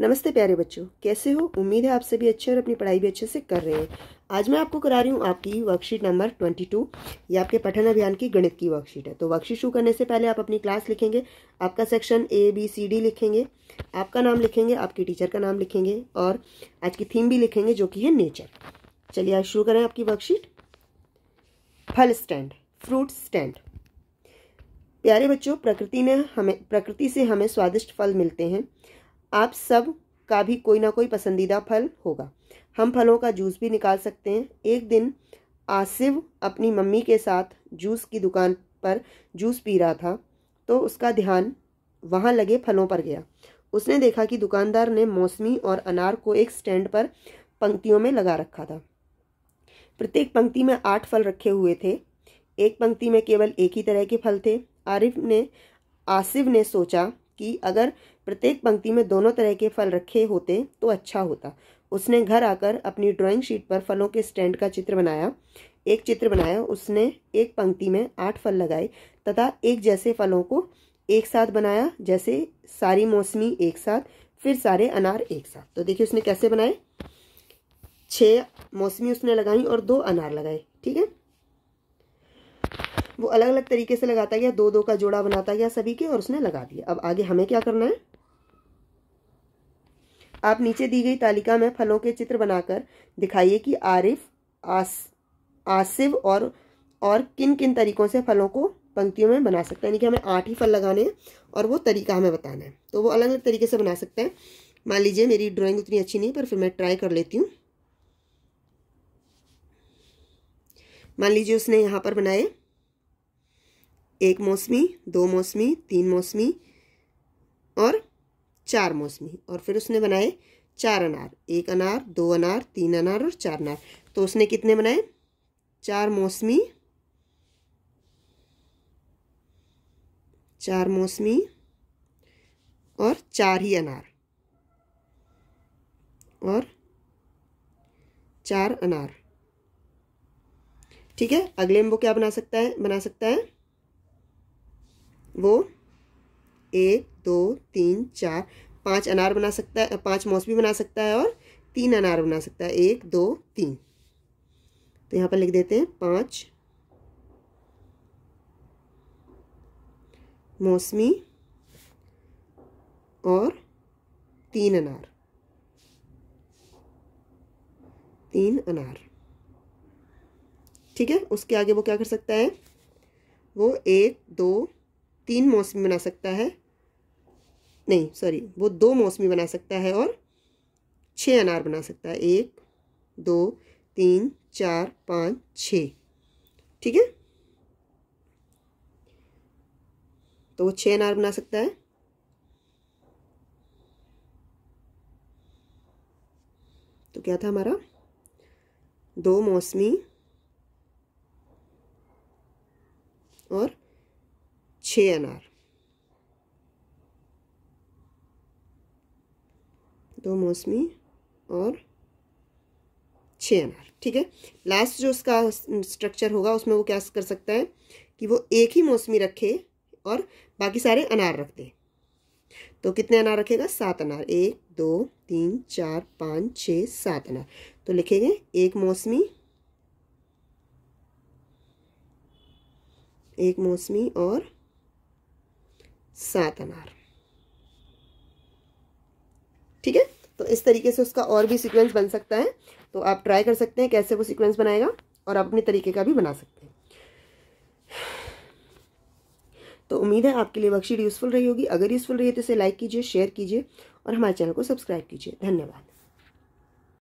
नमस्ते प्यारे बच्चों कैसे हो उम्मीद है आप सभी अच्छे और अपनी पढ़ाई भी अच्छे से कर रहे हैं आज मैं आपको करा रही हूँ आपकी वर्कशीट नंबर ट्वेंटी टू ये आपके पठन अभियान की गणित की वर्कशीट है तो वर्कशीट शुरू करने से पहले आप अपनी क्लास लिखेंगे आपका section A B C D लिखेंगे आपका नाम लिखेंगे आपके टीचर का नाम लिखेंगे और आज की थीम भी लिखेंगे जो कि है नेचर चलिए आज शुरू करें आपकी वर्कशीट फल स्टैंड फ्रूट स्टैंड प्यारे बच्चों प्रकृति ने हमें प्रकृति से हमें स्वादिष्ट फल मिलते हैं आप सब का भी कोई ना कोई पसंदीदा फल होगा हम फलों का जूस भी निकाल सकते हैं एक दिन आसिफ अपनी मम्मी के साथ जूस की दुकान पर जूस पी रहा था तो उसका ध्यान वहाँ लगे फलों पर गया उसने देखा कि दुकानदार ने मौसमी और अनार को एक स्टैंड पर पंक्तियों में लगा रखा था प्रत्येक पंक्ति में आठ फल रखे हुए थे एक पंक्ति में केवल एक ही तरह के फल थे आरिफ ने आसिफ ने सोचा कि अगर प्रत्येक पंक्ति में दोनों तरह के फल रखे होते तो अच्छा होता उसने घर आकर अपनी ड्राइंग शीट पर फलों के स्टैंड का चित्र बनाया एक चित्र बनाया उसने एक पंक्ति में आठ फल लगाए तथा एक जैसे फलों को एक साथ बनाया जैसे सारी मौसमी एक साथ फिर सारे अनार एक साथ तो देखिए उसने कैसे बनाए छ मौसमी उसने लगाई और दो अनार लगाए ठीक है वो अलग अलग तरीके से लगाता गया दो दो का जोड़ा बनाता गया सभी के और उसने लगा दिया अब आगे हमें क्या करना है आप नीचे दी गई तालिका में फलों के चित्र बनाकर दिखाइए कि आरिफ आस आसिफ और और किन किन तरीकों से फलों को पंक्तियों में बना सकते हैं यानी कि हमें आठ ही फल लगाने हैं और वो तरीका हमें बताना है तो वो अलग अलग तरीके से बना सकते हैं मान लीजिए मेरी ड्राइंग उतनी अच्छी नहीं पर फिर मैं ट्राई कर लेती हूँ मान लीजिए उसने यहाँ पर बनाए एक मौसमी दो मौसमी तीन मौसमी और चार मौसमी और फिर उसने बनाए चार अनार एक अनार दो अनार तीन अनार और चार अनार तो उसने कितने बनाए चार मौसमी चार मौसमी और चार ही अनार और चार अनार ठीक है अगले में वो क्या बना सकता है बना सकता है वो एक दो तीन चार पांच अनार बना सकता है पांच मौसमी बना सकता है और तीन अनार बना सकता है एक दो तीन तो यहाँ पर लिख देते हैं पांच मौसमी और तीन अनार तीन अनार ठीक है उसके आगे वो क्या कर सकता है वो एक दो तीन मौसमी बना सकता है नहीं सॉरी वो दो मौसमी बना सकता है और छः अनार बना सकता है एक दो तीन चार पाँच छ ठीक है तो वो छः अनार बना सकता है तो क्या था हमारा दो मौसमी और छः अनार दो मौसमी और छः अनार ठीक है लास्ट जो उसका स्ट्रक्चर होगा उसमें वो क्या कर सकता है कि वो एक ही मौसमी रखे और बाकी सारे अनार रख दे तो कितने अनार रखेगा सात अनार एक दो तीन चार पाँच छः सात अनार तो लिखेंगे एक मौसमी एक मौसमी और सात अनार इस तरीके से उसका और भी सीक्वेंस बन सकता है तो आप ट्राई कर सकते हैं कैसे वो सीक्वेंस बनाएगा और आप अपने तरीके का भी बना सकते हैं तो उम्मीद है आपके लिए वर्कशीट यूज़फुल रही होगी अगर यूज़फुल रही है तो इसे लाइक कीजिए शेयर कीजिए और हमारे चैनल को सब्सक्राइब कीजिए धन्यवाद